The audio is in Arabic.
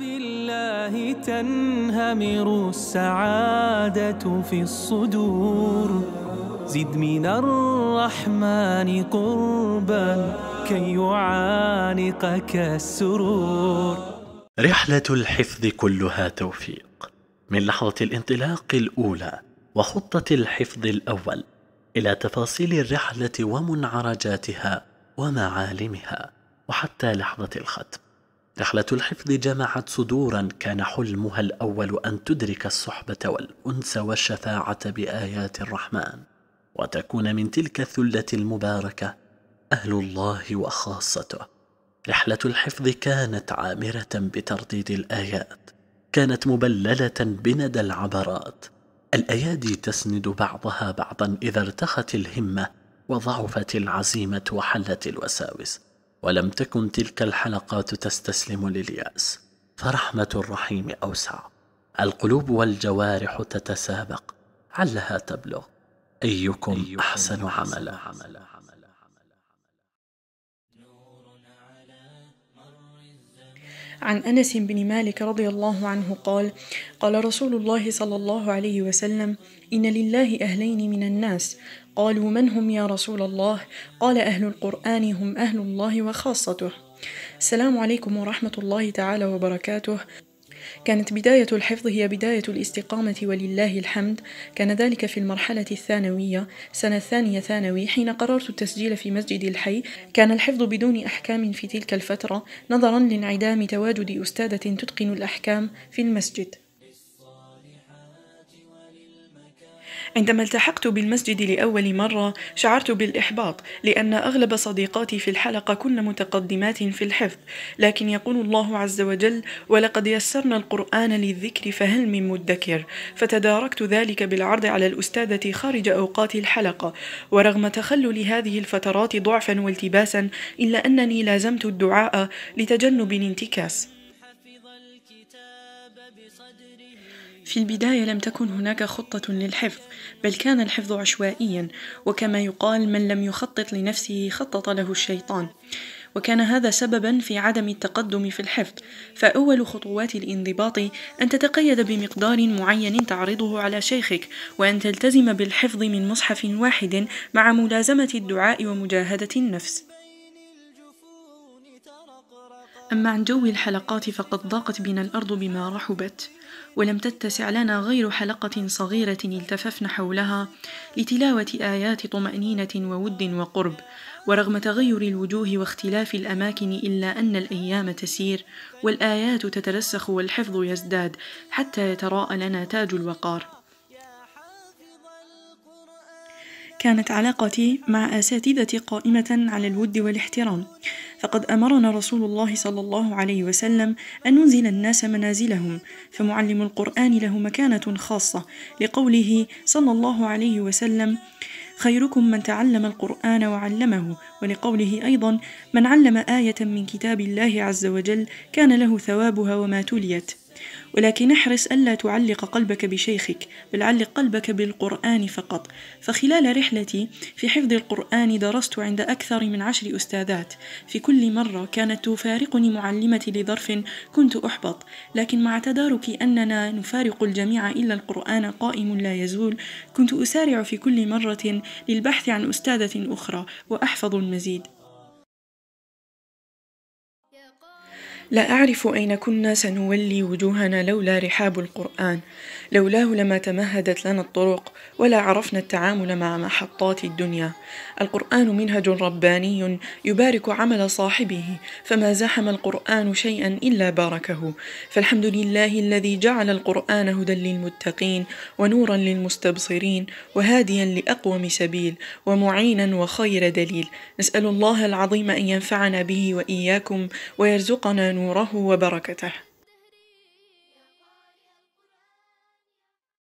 بالله تنهمر السعادة في الصدور زد من الرحمن قربا كي يعانقك السرور رحلة الحفظ كلها توفيق من لحظة الانطلاق الأولى وخطة الحفظ الأول إلى تفاصيل الرحلة ومنعرجاتها ومعالمها وحتى لحظة الختم رحلة الحفظ جمعت صدورا كان حلمها الأول أن تدرك الصحبة والأنس والشفاعة بآيات الرحمن وتكون من تلك الثلة المباركة أهل الله وخاصته رحلة الحفظ كانت عامرة بترديد الآيات كانت مبللة بندى العبرات الأيادي تسند بعضها بعضا إذا ارتخت الهمة وضعفت العزيمة وحلت الوساوس ولم تكن تلك الحلقات تستسلم للياس فرحمه الرحيم اوسع القلوب والجوارح تتسابق علها تبلغ ايكم, أيكم احسن عملا, عملا, عملا عن أنس بن مالك رضي الله عنه قال قال رسول الله صلى الله عليه وسلم إن لله أهلين من الناس قالوا من هم يا رسول الله قال أهل القرآن هم أهل الله وخاصته السلام عليكم ورحمة الله تعالى وبركاته كانت بداية الحفظ هي بداية الاستقامة ولله الحمد كان ذلك في المرحلة الثانوية سنة الثانية ثانوي حين قررت التسجيل في مسجد الحي كان الحفظ بدون أحكام في تلك الفترة نظرا لانعدام تواجد أستاذة تتقن الأحكام في المسجد عندما التحقت بالمسجد لأول مرة شعرت بالإحباط لأن أغلب صديقاتي في الحلقة كن متقدمات في الحفظ لكن يقول الله عز وجل ولقد يسرنا القرآن للذكر فهل من مدكر فتداركت ذلك بالعرض على الأستاذة خارج أوقات الحلقة ورغم تخلل هذه الفترات ضعفا والتباسا إلا أنني لازمت الدعاء لتجنب الانتكاس في البداية لم تكن هناك خطة للحفظ، بل كان الحفظ عشوائيا، وكما يقال من لم يخطط لنفسه خطط له الشيطان، وكان هذا سببا في عدم التقدم في الحفظ، فأول خطوات الانضباط أن تتقيد بمقدار معين تعرضه على شيخك، وأن تلتزم بالحفظ من مصحف واحد مع ملازمة الدعاء ومجاهدة النفس. أما عن جو الحلقات فقد ضاقت بنا الأرض بما رحبت ولم تتسع لنا غير حلقة صغيرة التففنا حولها لتلاوة آيات طمأنينة وود وقرب ورغم تغير الوجوه واختلاف الأماكن إلا أن الأيام تسير والآيات تترسخ والحفظ يزداد حتى يتراءى لنا تاج الوقار كانت علاقتي مع أساتذتي قائمة على الود والاحترام فقد أمرنا رسول الله صلى الله عليه وسلم أن ننزل الناس منازلهم فمعلم القرآن له مكانة خاصة لقوله صلى الله عليه وسلم خيركم من تعلم القرآن وعلمه ولقوله أيضا من علم آية من كتاب الله عز وجل كان له ثوابها وما تليت ولكن احرص ألا تعلق قلبك بشيخك بل علق قلبك بالقرآن فقط فخلال رحلتي في حفظ القرآن درست عند أكثر من عشر أستاذات في كل مرة كانت تفارقني معلمتي لظرف كنت أحبط لكن مع تدارك أننا نفارق الجميع إلا القرآن قائم لا يزول كنت أسارع في كل مرة للبحث عن أستاذة أخرى وأحفظ المزيد لا أعرف أين كنا سنولي وجوهنا لولا رحاب القرآن لولاه لما تمهدت لنا الطرق ولا عرفنا التعامل مع محطات الدنيا القرآن منهج رباني يبارك عمل صاحبه فما زحم القرآن شيئا إلا باركه فالحمد لله الذي جعل القرآن هدى للمتقين ونورا للمستبصرين وهاديا لأقوم سبيل ومعينا وخير دليل نسأل الله العظيم أن ينفعنا به وإياكم ويرزقنا نوره وبركته